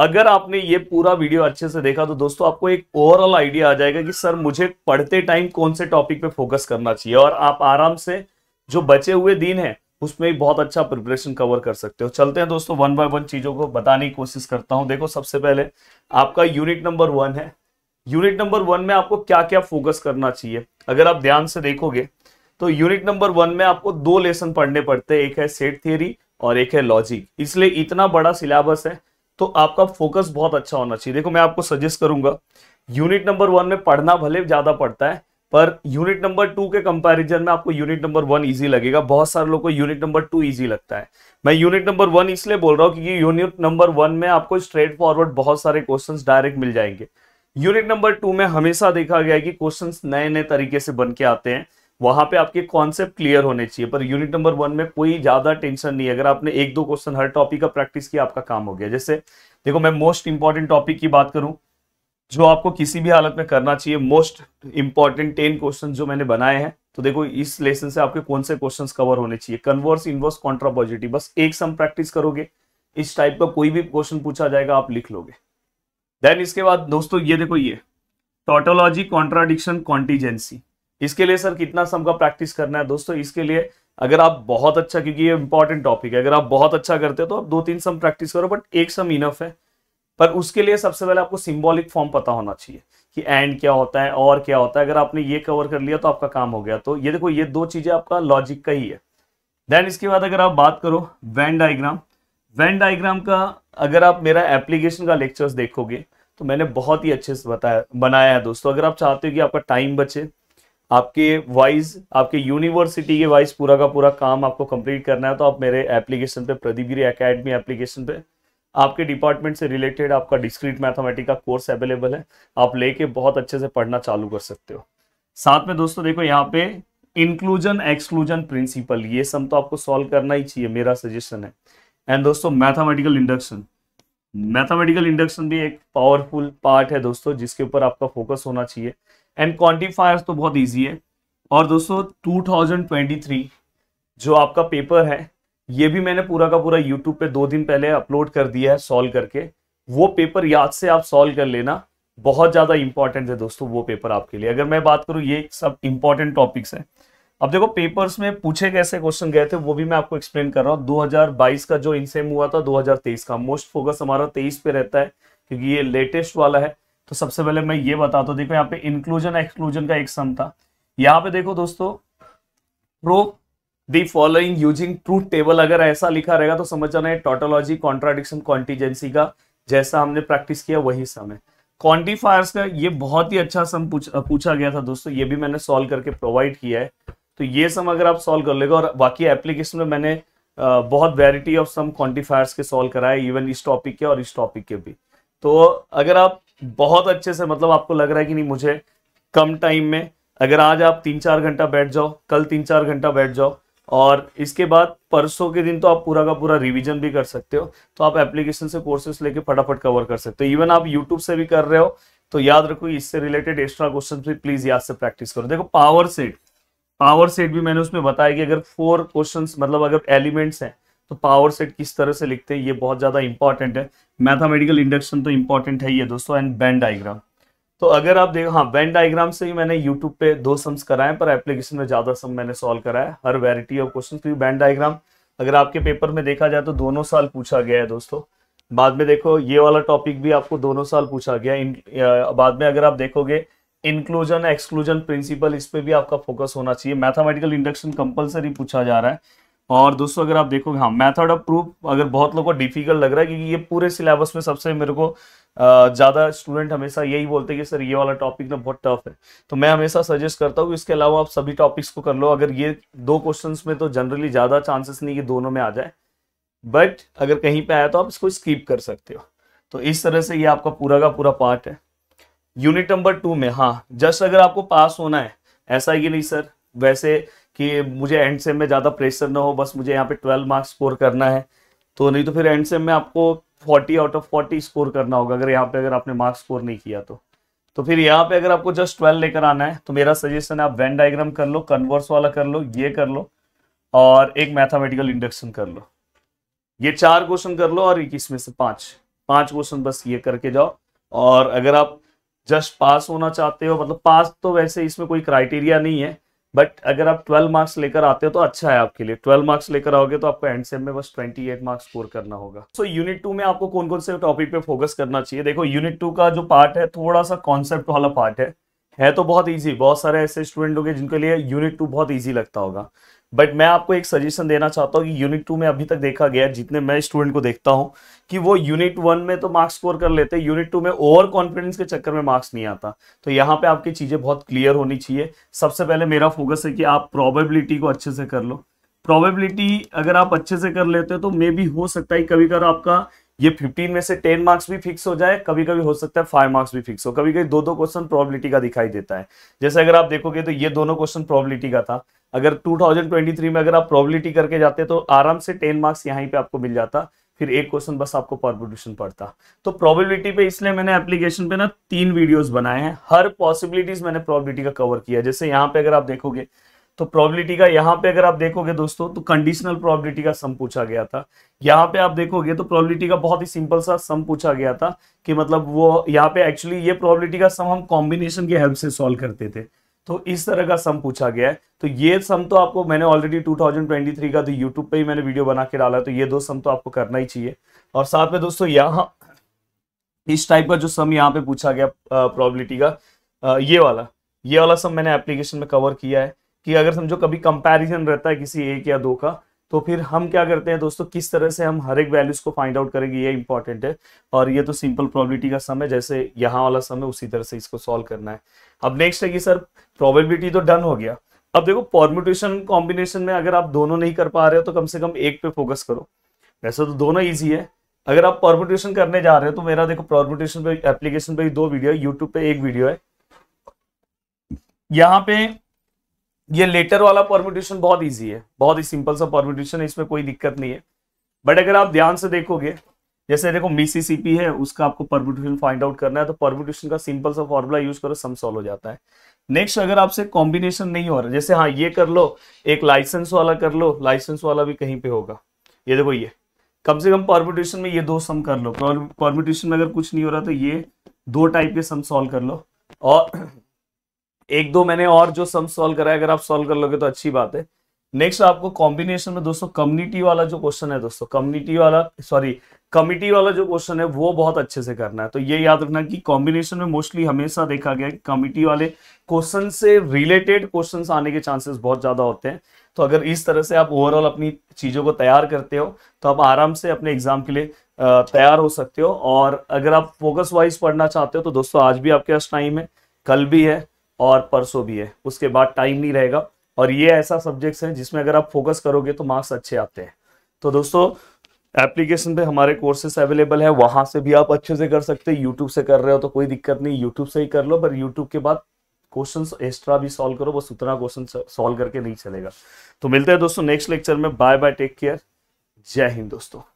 अगर आपने ये पूरा वीडियो अच्छे से देखा तो दोस्तों आपको एक ओवरऑल आइडिया आ जाएगा कि सर मुझे पढ़ते टाइम कौन से टॉपिक पे फोकस करना चाहिए और आप आराम से जो बचे हुए दिन है उसमें भी बहुत अच्छा प्रिपरेशन कवर कर सकते हो चलते हैं दोस्तों वन बाय वन चीजों को बताने की कोशिश करता हूं देखो सबसे पहले आपका यूनिट नंबर वन है यूनिट नंबर वन में आपको क्या क्या फोकस करना चाहिए अगर आप ध्यान से देखोगे तो यूनिट नंबर वन में आपको दो लेसन पढ़ने पड़ते हैं एक है सेट थियरी और एक है लॉजिक इसलिए इतना बड़ा सिलेबस है तो आपका फोकस बहुत अच्छा होना चाहिए देखो मैं आपको सजेस्ट करूंगा यूनिट नंबर वन में पढ़ना भले ज्यादा पड़ता है पर यूनिट नंबर टू के कंपैरिजन में आपको यूनिट नंबर वन इजी लगेगा बहुत सारे लोगों को यूनिट नंबर टू इजी लगता है मैं यूनिट नंबर वन इसलिए बोल रहा हूं क्योंकि यूनिट नंबर वन में आपको स्ट्रेट फॉरवर्ड बहुत सारे क्वेश्चंस डायरेक्ट मिल जाएंगे यूनिट नंबर टू में हमेशा देखा गया है कि क्वेश्चन नए नए तरीके से बन के आते हैं वहां पे आपके कॉन्सेप्ट क्लियर होने चाहिए पर यूनिट नंबर वन में कोई ज्यादा टेंशन नहीं अगर आपने एक दो क्वेश्चन हर टॉपिक का प्रैक्टिस किया आपका काम हो गया जैसे देखो मैं मोस्ट इंपॉर्टेंट टॉपिक की बात करूं जो आपको किसी भी हालत में करना चाहिए मोस्ट इंपॉर्टेंट टेन क्वेश्चन जो मैंने बनाए हैं तो देखो इस लेसन से आपके कौन से क्वेश्चन कवर होने चाहिए कन्वर्स इनवर्स कॉन्ट्रापोजिटिव बस एक सम प्रैक्टिस करोगे इस टाइप का कोई भी क्वेश्चन पूछा जाएगा आप लिख लोगे देन इसके बाद दोस्तों ये देखो ये टोटोलॉजी कॉन्ट्राडिक्शन कॉन्टीजेंसी इसके लिए सर कितना सम का प्रैक्टिस करना है दोस्तों इसके लिए अगर आप बहुत अच्छा क्योंकि ये इंपॉर्टेंट टॉपिक है अगर आप बहुत अच्छा करते हो तो आप दो तीन सम प्रैक्टिस करो बट एक सम इनफ है पर उसके लिए सबसे पहले आपको सिम्बॉलिक फॉर्म पता होना चाहिए कि एंड क्या होता है और क्या होता है अगर आपने ये कवर कर लिया तो आपका काम हो गया तो ये देखो ये दो चीजें आपका लॉजिक का ही है देन इसके बाद अगर आप बात करो वैन डायग्राम वैन डायग्राम का अगर आप मेरा एप्लीकेशन का लेक्चर्स देखोगे तो मैंने बहुत ही अच्छे से बताया बनाया है दोस्तों अगर आप चाहते हो कि आपका टाइम बचे आपके वाइज आपके यूनिवर्सिटी के वाइज पूरा का पूरा काम आपको कंप्लीट करना है तो आप मेरे एप्लीकेशन पे प्रदीपगिरी अकेडमी एप्लीकेशन पे आपके डिपार्टमेंट से रिलेटेड आपका डिस्क्रीट मैथमेटिक का कोर्स अवेलेबल है आप लेके बहुत अच्छे से पढ़ना चालू कर सकते हो साथ में दोस्तों देखो यहाँ पे इंक्लूजन एक्सक्लूजन प्रिंसिपल ये सब तो आपको सॉल्व करना ही चाहिए मेरा सजेशन है एंड दोस्तों मैथामेटिकल इंडक्शन मैथमेटिकल इंडक्शन भी एक पावरफुल पार्ट है दोस्तों जिसके ऊपर आपका फोकस होना चाहिए एंड क्वांटिफायर्स तो बहुत ईजी है और दोस्तों 2023 जो आपका पेपर है ये भी मैंने पूरा का पूरा यूट्यूब पे दो दिन पहले अपलोड कर दिया है सॉल्व करके वो पेपर याद से आप सॉल्व कर लेना बहुत ज़्यादा इंपॉर्टेंट है दोस्तों वो पेपर आपके लिए अगर मैं बात करूँ ये सब इंपॉर्टेंट टॉपिक्स है अब देखो पेपर्स में पूछे कैसे क्वेश्चन गए थे वो भी मैं आपको एक्सप्लेन कर रहा हूँ 2022 का जो इनसेम हुआ था 2023 का मोस्ट फोकस हमारा 23 पे रहता है क्योंकि ये लेटेस्ट वाला है तो सबसे पहले मैं ये बताता हूँ देखो यहाँ पे इंक्लूजन एक्सक्लूजन का एक सम था यहाँ पे देखो दोस्तों prove the following using truth table अगर ऐसा लिखा रहेगा तो समझ जाना है टोटोलॉजी कॉन्ट्राडिक्शन कॉन्टीजेंसी का जैसा हमने प्रैक्टिस किया वही सम है क्वान्टिफायर्स का ये बहुत ही अच्छा सम पूछ, पूछा गया था दोस्तों ये भी मैंने सॉल्व करके प्रोवाइड किया है तो ये सम अगर आप सॉल्व कर लेगा और बाकी एप्लीकेशन में मैंने बहुत वेराइटी ऑफ सम क्वान्टिफायर्स के सॉल्व कराए इवन इस टॉपिक के और इस टॉपिक के भी तो अगर आप बहुत अच्छे से मतलब आपको लग रहा है कि नहीं मुझे कम टाइम में अगर आज आप तीन चार घंटा बैठ जाओ कल तीन चार घंटा बैठ जाओ और इसके बाद परसों के दिन तो आप पूरा का पूरा रिवीजन भी कर सकते हो तो आप एप्लीकेशन से कोर्सेस लेके फटाफट कवर कर सकते हो इवन आप यूट्यूब से भी कर रहे हो तो याद रखो इससे रिलेटेड एक्स्ट्रा क्वेश्चन भी प्लीज याद से प्रैक्टिस करो देखो पावर सेट पावर सेट भी मैंने उसमें बताया कि अगर फोर क्वेश्चन मतलब अगर एलिमेंट्स हैं तो पावर सेट किस तरह से लिखते हैं ये बहुत ज़्यादा इंपॉर्टेंट है मैथामेटिकल इंडक्शन तो इंपॉर्टेंट है ये दोस्तों एंड बैंड डाइग्राम तो अगर आप देखो हाँ बैंड डाइग्राम से ही मैंने यूट्यूब पे दो सम्स कराए पर एप्लीकेशन में ज़्यादा सम मैंने सॉल्व कराया हर वेराइटी ऑफ क्वेश्चन क्योंकि बैंड डाइग्राम अगर आपके पेपर में देखा जाए तो दोनों साल पूछा गया है दोस्तों बाद में देखो ये वाला टॉपिक भी आपको दोनों साल पूछा गया इन, बाद में अगर आप देखोगे इंक्लूजन एक्सक्लूजन प्रिंसिपल इस पर भी आपका फोकस होना चाहिए मैथामेटिकल इंडक्शन कंपलसरी पूछा जा रहा है और दोस्तों अगर आप देखोगे हाँ मेथड ऑफ प्रूफ अगर बहुत लोगों को डिफिकल्ट लग रहा है क्योंकि ये पूरे सिलेबस में सबसे मेरे को ज़्यादा स्टूडेंट हमेशा यही बोलते हैं कि सर ये वाला टॉपिक ना बहुत टफ है तो मैं हमेशा सजेस्ट करता हूँ इसके अलावा आप सभी टॉपिक्स को कर लो अगर ये दो क्वेश्चन में तो जनरली ज़्यादा चांसेस नहीं कि दोनों में आ जाए बट अगर कहीं पर आया तो आप इसको स्कीप कर सकते हो तो इस तरह से ये आपका पूरा का पूरा पार्ट है यूनिट नंबर टू में हाँ जस्ट अगर आपको पास होना है ऐसा ही नहीं सर वैसे कि मुझे एंड सेम में ज़्यादा प्रेशर ना हो बस मुझे यहाँ पे 12 मार्क्स स्कोर करना है तो नहीं तो फिर एंड सेम में आपको 40 आउट ऑफ 40 स्कोर करना होगा अगर यहाँ पे अगर आपने मार्क्स स्कोर नहीं किया तो तो फिर यहाँ पे अगर आपको जस्ट 12 लेकर आना है तो मेरा सजेशन है आप वेन डायग्राम कर लो कन्वर्स वाला कर लो ये कर लो और एक मैथामेटिकल इंडक्शन कर लो ये चार क्वेश्चन कर लो और एक इसमें से पाँच पाँच क्वेश्चन बस ये करके जाओ और अगर आप जस्ट पास होना चाहते हो मतलब पास तो वैसे इसमें कोई क्राइटेरिया नहीं है बट अगर आप 12 मार्क्स लेकर आते हो तो अच्छा है आपके लिए 12 मार्क्स लेकर आओगे तो आपको एंड सेम में बस 28 मार्क्स स्कोर करना होगा सो यूनिट टू में आपको कौन कौन से टॉपिक पे फोकस करना चाहिए देखो यूनिट टू का जो पार्ट है थोड़ा सा कॉन्सेप्ट वाला पार्ट है है तो बहुत ईजी बहुत सारे ऐसे स्टूडेंट होंगे जिनके लिए यूनिट टू बहुत ईजी लगता होगा बट मैं आपको एक सजेशन देना चाहता हूँ कि यूनिट टू में अभी तक देखा गया जितने मैं स्टूडेंट को देखता हूँ कि वो यूनिट वन में तो मार्क्स स्कोर कर लेते हैं यूनिट टू में ओवर कॉन्फिडेंस के चक्कर में मार्क्स नहीं आता तो यहाँ पे आपकी चीज़ें बहुत क्लियर होनी चाहिए सबसे पहले मेरा फोकस है कि आप प्रॉबेबिलिटी को अच्छे से कर लो प्रोबेबिलिटी अगर आप अच्छे से कर लेते हो तो मे बी हो सकता है कभी कभी आपका ये 15 में से 10 मार्क्स भी फिक्स हो जाए कभी कभी हो सकता है 5 मार्क्स भी फिक्स हो कभी कभी दो दो क्वेश्चन प्रोबेबिलिटी का दिखाई देता है जैसे अगर आप देखोगे तो ये दोनों क्वेश्चन प्रोबेबिलिटी का था अगर 2023 में अगर आप प्रोबेबिलिटी करके जाते तो आराम से 10 मार्क्स यहाँ पे आपको मिल जाता फिर एक क्वेश्चन बस आपको परपोटेशन पड़ता तो प्रोबेबिलिटी पे इसलिए मैंने एप्लीकेशन पे ना तीन वीडियोज बनाए हैं हर पॉसिबिलिटीज मैंने प्रॉबिलिटी का कवर किया जैसे यहाँ पे अगर आप देखोगे तो प्रोबेबिलिटी का यहाँ पे अगर आप देखोगे दोस्तों तो कंडीशनल प्रोबेबिलिटी का सम पूछा गया था यहाँ पे आप देखोगे तो प्रोबेबिलिटी का बहुत ही सिंपल सा सम पूछा गया था कि मतलब वो यहाँ पे एक्चुअली ये प्रोबेबिलिटी का सम हम कॉम्बिनेशन के हेल्प से सॉल्व करते थे तो इस तरह का सम पूछा गया है तो ये सम तो आपको मैंने ऑलरेडी 2023 का तो यूट्यूब पे ही मैंने वीडियो बना के डाला तो ये दो सम तो आपको करना ही चाहिए और साथ में दोस्तों यहाँ इस टाइप का जो सम यहाँ पे पूछा गया प्रोबेबिलिटी का ये वाला ये वाला सम मैंने एप्लीकेशन में कवर किया है कि अगर समझो कभी कंपैरिजन रहता है किसी एक या दो का तो फिर हम क्या करते हैं दोस्तों किस तरह से हम हर एक वैल्यूज को फाइंड आउट करेंगे ये इंपॉर्टेंट है और ये तो सिंपल प्रोबेबिलिटी का सम है जैसे यहाँ वाला सम है उसी तरह से इसको सॉल्व करना है अब नेक्स्ट है कि सर प्रोबेबिलिटी तो डन हो गया अब देखो पॉर्म्यूटेशन कॉम्बिनेशन में अगर आप दोनों नहीं कर पा रहे हो तो कम से कम एक पे फोकस करो वैसे तो दोनों ईजी है अगर आप पॉर्म्यूटेशन करने जा रहे हो तो मेरा देखो परम्यूटेशन पे एप्लीकेशन पे दो वीडियो है यूट्यूब पे एक वीडियो है यहाँ पे ये लेटर वाला परम्यूटेशन बहुत इजी है बहुत ही सिंपल सा परम्यूटेशन है इसमें कोई दिक्कत नहीं है बट अगर आप ध्यान से देखोगे जैसे देखो मीसीसीपी है उसका आपको परम्यूटेशन फाइंड आउट करना है तो परम्यूटेशन का सिंपल सा फॉर्मूला यूज करो सम सॉल्व हो जाता है नेक्स्ट अगर आपसे कॉम्बिनेशन नहीं हो रहा जैसे हाँ ये कर लो एक लाइसेंस वाला कर लो लाइसेंस वाला भी कहीं पे होगा ये देखो ये कम से कम परम्यूटेशन में ये दो सम कर लो परम्यूटेशन में अगर कुछ नहीं हो रहा तो ये दो टाइप के सम सॉल्व कर लो और एक दो मैंने और जो सम सॉल्व कराया अगर आप सॉल्व कर लोगे तो अच्छी बात है नेक्स्ट आपको कॉम्बिनेशन में दोस्तों कम्युनिटी वाला जो क्वेश्चन है दोस्तों कम्युनिटी वाला सॉरी कमिटी वाला जो क्वेश्चन है वो बहुत अच्छे से करना है तो ये याद रखना कि कॉम्बिनेशन में मोस्टली हमेशा देखा गया कि कमिटी वाले क्वेश्चन से रिलेटेड क्वेश्चन आने के चांसेस बहुत ज्यादा होते हैं तो अगर इस तरह से आप ओवरऑल अपनी चीजों को तैयार करते हो तो आप आराम से अपने एग्जाम के लिए तैयार हो सकते हो और अगर आप फोकस वाइज पढ़ना चाहते हो तो दोस्तों आज भी आपके पास टाइम है कल भी है और परसों भी है उसके बाद टाइम नहीं रहेगा और ये ऐसा सब्जेक्ट्स हैं जिसमें अगर आप फोकस करोगे तो मार्क्स अच्छे आते हैं तो दोस्तों एप्लीकेशन पे हमारे कोर्सेस अवेलेबल है वहां से भी आप अच्छे से कर सकते हैं यूट्यूब से कर रहे हो तो कोई दिक्कत नहीं यूट्यूब से ही कर लो पर यूट्यूब के बाद क्वेश्चन एक्स्ट्रा भी सॉल्व करो बस उतना क्वेश्चन सॉल्व करके नहीं चलेगा तो मिलते हैं दोस्तों नेक्स्ट लेक्चर में बाय बाय टेक केयर जय हिंद दोस्तों